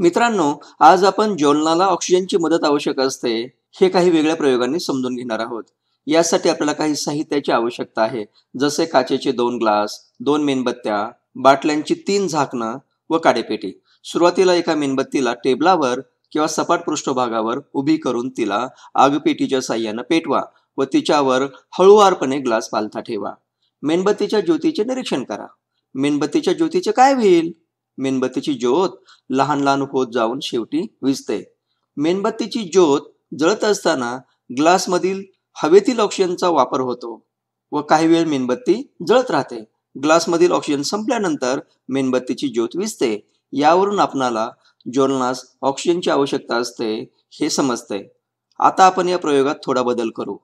मित्रांनो आज आपण ज्वलनाला ऑक्सिजनची मदत आवश्यक असते हे काही वेगळ्या प्रयोगांनी समजून घेणार आहोत यासाठी आपल्याला काही साहित्याची आवश्यकता आहे जसे काचेचे दोन ग्लास दोन मेणबत्त्या बाटल्यांची तीन झाकणं व काडेपेटी सुरुवातीला एका मेणबत्तीला टेबलावर किंवा सपाट पृष्ठभागावर उभी करून तिला आगपेटीच्या साह्यानं पेटवा व तिच्यावर हळूवारपणे ग्लास पालथा ठेवा मेणबत्तीच्या ज्योतीचे निरीक्षण करा मेणबत्तीच्या ज्योतीचे काय होईल मेणबत्तीची ज्योत लहान लहान होत जाऊन शेवटी विजते मेणबत्तीची ज्योत जळत असताना ग्लासमधील हवेतील ऑक्सिजनचा वापर होतो व काही वेळ मेणबत्ती जळत राहते ग्लासमधील ऑक्सिजन संपल्यानंतर मेणबत्तीची ज्योत विजते यावरून आपणाला ज्वलनास ऑक्सिजनची आवश्यकता असते हे समजते आता आपण या प्रयोगात थोडा बदल करू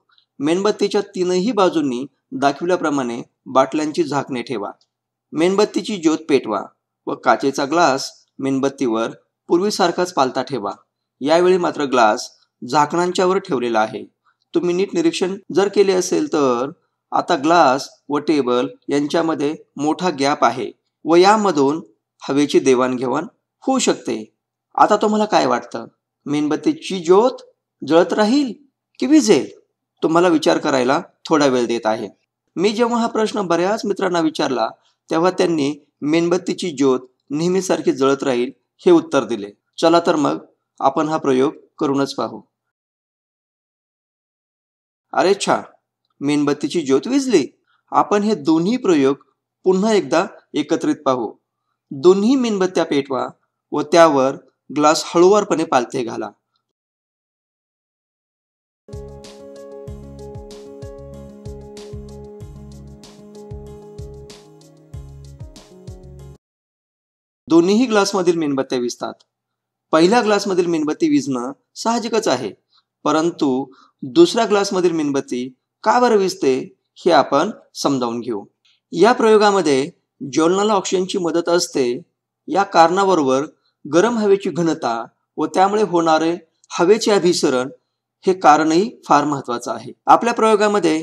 मेणबत्तीच्या तीनही बाजूंनी दाखविल्याप्रमाणे बाटल्यांची झाकणे ठेवा मेणबत्तीची ज्योत पेटवा व काचेचा ग्लास मेणबत्तीवर पूर्वीसारखाच पालता ठेवा यावेळी मात्र ग्लास झाकणांच्यावर ठेवलेला आहे तुम्ही नीट निरीक्षण जर केले असेल तर आता ग्लास व टेबल यांच्यामध्ये मोठा गॅप आहे व यामधून हवेची देवाणघेवाण होऊ शकते आता तुम्हाला काय वाटतं मेणबत्तीची ज्योत जळत राहील की विजेल तुम्हाला विचार करायला थोडा वेळ देत आहे मी जेव्हा हा प्रश्न बऱ्याच मित्रांना विचारला तेव्हा त्यांनी मेणबत्तीची ज्योत नेहमीसारखी जळत राहील हे उत्तर दिले चला तर मग आपण हा प्रयोग करूनच पाहू अरे छा मेणबत्तीची ज्योत विजली आपण हे दोन्ही प्रयोग पुन्हा एकदा एकत्रित पाहू दोन्ही मेणबत्त्या पेटवा व त्यावर ग्लास हळूवारपणे पालथे घाला दोन्हीही ग्लासमधील मेणबत्त्या विजतात पहिल्या ग्लासमधील मेणबत्ती विजणं साहजिकच आहे परंतु दुसऱ्या ग्लासमधील मेणबत्ती का बरं विजते हे आपण समजावून घेऊ या प्रयोगामध्ये ज्वलनाला ऑक्सिजनची मदत असते या कारणाबरोबर गरम हवेची घनता व त्यामुळे होणारे हवेचे अभिसरण हे कारणही फार महत्वाचं आहे आपल्या प्रयोगामध्ये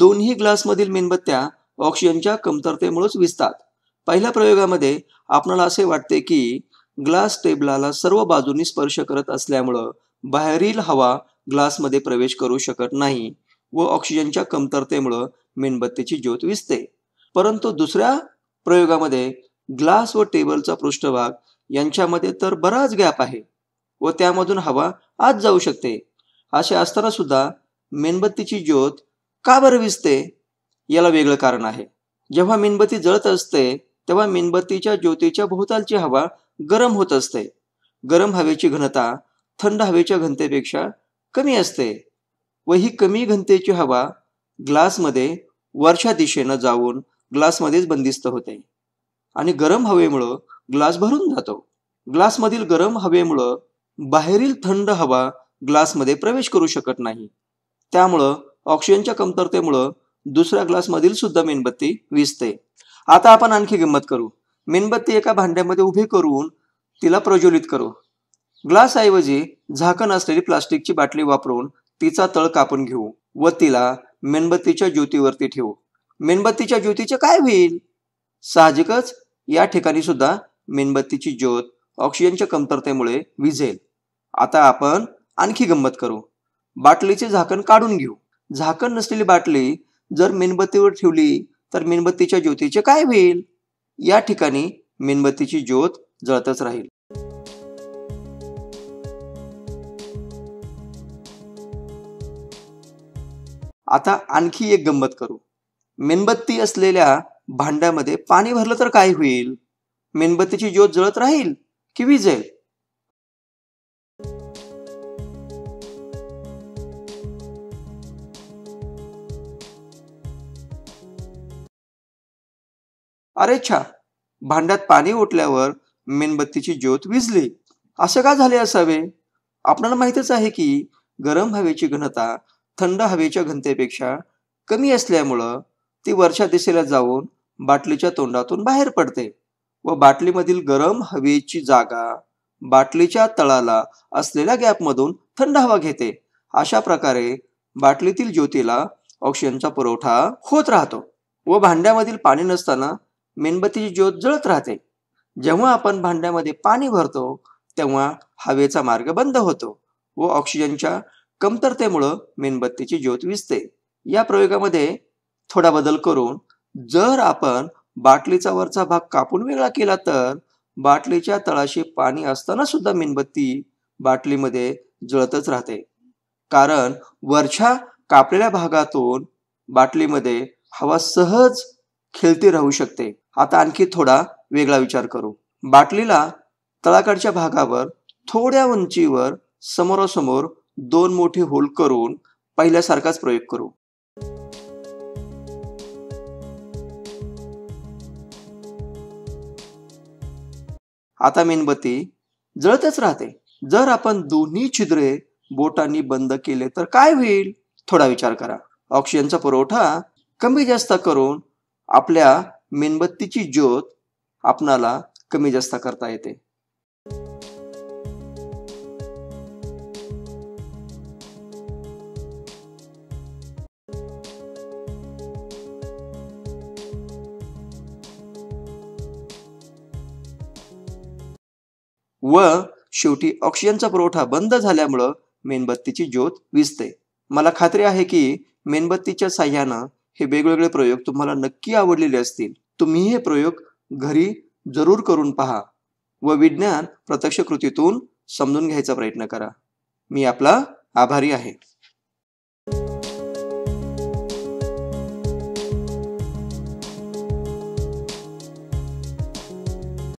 दोन्ही ग्लासमधील मेणबत्त्या ऑक्सिजनच्या कमतरतेमुळेच विजतात पहिल्या प्रयोगामध्ये आपणाला असे वाटते की ग्लास टेबलाला सर्व बाजूंनी स्पर्श करत असल्यामुळं बाहेरील हवा ग्लासमध्ये प्रवेश करू शकत नाही व ऑक्सिजनच्या कमतरतेमुळं मेणबत्तीची ज्योत विसते परंतु दुसऱ्या प्रयोगामध्ये ग्लास व टेबलचा पृष्ठभाग यांच्यामध्ये तर बराच गॅप आहे व त्यामधून हवा आत जाऊ शकते असे असताना सुद्धा मेणबत्तीची ज्योत का बरं विसते याला वेगळं कारण आहे जेव्हा मेणबत्ती जळत असते तेव्हा मेणबत्तीच्या ज्योतीच्या भोवतालची हवा गरम होत असते गरम हवेची घनता थंड हवेच्या घनतेपेक्षा कमी असते व ही कमी घनतेची हवा ग्लासमध्ये वरच्या दिशेनं जाऊन ग्लासमध्येच बंदिस्त होते आणि गरम हवेमुळं ग्लास भरून जातो ग्लासमधील गरम हवेमुळं बाहेरील थंड हवा ग्लासमध्ये प्रवेश करू शकत नाही त्यामुळं ऑक्सिजनच्या कमतरतेमुळं दुसऱ्या ग्लासमधील सुद्धा मेणबत्ती विजते आता आपण आणखी गंमत करू मेणबत्ती एका भांड्यामध्ये उभी करून तिला प्रज्वलित करू ग्लास ऐवजी झाकण असलेली प्लास्टिकची बाटली वापरून तिचा तळ कापून घेऊ व तिला मेणबत्तीच्या ज्योतीवरती ठेवू मेणबत्तीच्या ज्योतीचे काय होईल साहजिकच या ठिकाणी सुद्धा मेणबत्तीची ज्योत ऑक्सिजनच्या कमतरतेमुळे विझेल आता आपण आणखी गंमत करू बाटलीचे झाकण काढून घेऊ झाकण नसलेली बाटली जर मेणबत्तीवर ठेवली तर मेणबत्तीच्या ज्योतीचे काय होईल या ठिकाणी मेणबत्तीची ज्योत जळतच राहील आता आणखी एक गंमत करू मेणबत्ती असलेल्या भांड्यामध्ये पाणी भरलं तर काय होईल मेणबत्तीची ज्योत जळत राहील की विजेल अरे छा भांड्यात पाणी उठल्यावर मेणबत्तीची ज्योत विजली असं का झाले असावे आपल्याला माहितच आहे की गरम हवेची घनता थंड हवेच्या घनतेपेक्षा कमी असल्यामुळं ती वरच्या दिशेला जाऊन बाटलीच्या तोंडातून बाहेर पडते व बाटलीमधील गरम हवेची जागा बाटलीच्या तळाला असलेल्या गॅपमधून थंड हवा घेते अशा प्रकारे बाटलीतील ज्योतीला ऑक्सिजनचा पुरवठा होत राहतो व भांड्यामधील पाणी नसताना मेणबत्तीची ज्योत जळत राहते जेव्हा आपण भांड्यामध्ये पाणी भरतो तेव्हा हवेचा मार्ग बंद होतो व ऑक्सिजनच्या कमतरतेमुळं मेणबत्तीची ज्योत विसते या प्रयोगामध्ये थोडा बदल करून जर आपण बाटलीचा वरचा भाग कापून वेगळा केला तर बाटलीच्या तळाशी पाणी असताना सुद्धा मेणबत्ती बाटलीमध्ये जळतच राहते कारण वरच्या कापलेल्या भागातून बाटलीमध्ये हवा सहज खेळती राहू शकते आता आणखी थोडा वेगळा विचार करू बाटलीला तळाकडच्या भागावर थोड्या उंचीवर समोरासमोर दोन मोठे होल करून पहिल्यासारखाच प्रयोग करू आता मेणबत्ती जळतच राहते जर आपण दोन्ही छिद्रे बोटांनी बंद केले तर काय होईल थोडा विचार करा ऑक्सिजनचा पुरवठा कमी जास्त करून आपल्या मेणबत्तीची ज्योत आपणाला कमी जास्त करता येते व शेवटी ऑक्सिजनचा पुरवठा बंद झाल्यामुळं मेणबत्तीची ज्योत विजते मला खात्री आहे की मेणबत्तीच्या साह्यानं हे वेगवेगळे प्रयोग तुम्हाला नक्की आवडलेले असतील तुम्ही हे प्रयोग घरी जरूर करून पहा व विज्ञान प्रत्यक्ष कृतीतून समजून घ्यायचा प्रयत्न करा मी आपला आभारी आहे